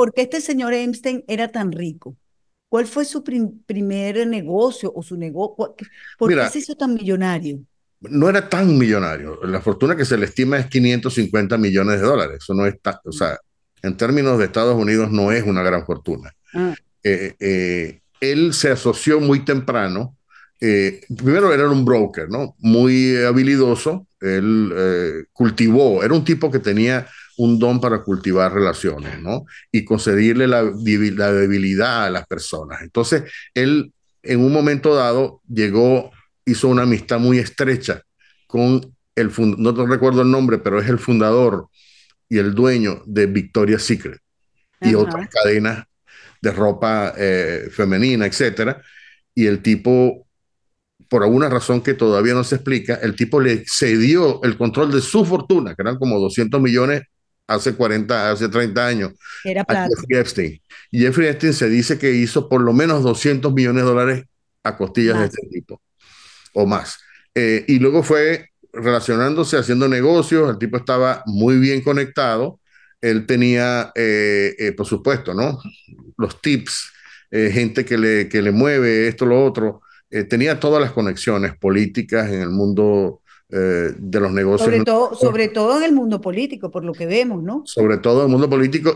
¿por qué este señor Einstein era tan rico? ¿Cuál fue su primer negocio o su negocio? ¿Por qué se hizo tan millonario? No era tan millonario. La fortuna que se le estima es 550 millones de dólares. Eso no es o sea, en términos de Estados Unidos no es una gran fortuna. Ah. Eh, eh, él se asoció muy temprano. Eh, primero era un broker, ¿no? Muy habilidoso. Él cultivó, era un tipo que tenía un don para cultivar relaciones, ¿no? Y concedirle la, debilidad a las personas. Entonces, él en un momento dado llegó, hizo una amistad muy estrecha con el, no recuerdo el nombre, pero es el fundador y el dueño de Victoria's Secret y otras cadenas de ropa eh, femenina, etcétera. Y el tipo, por alguna razón que todavía no se explica, el tipo le cedió el control de su fortuna, que eran como 200 millones hace 40, hace 30 años. Era Jeffrey Epstein. Jeffrey Epstein se dice que hizo por lo menos 200 millones de dólares a costillas de este tipo, o más. Eh, y luego fue relacionándose, haciendo negocios, el tipo estaba muy bien conectado, él tenía, eh, eh, por supuesto, ¿no? Los tips, gente que le, que le mueve, esto, lo otro, tenía todas las conexiones políticas en el mundo eh, de los negocios. Sobre todo, sobre todo en el mundo político, por lo que vemos, ¿no? Sobre todo en el mundo político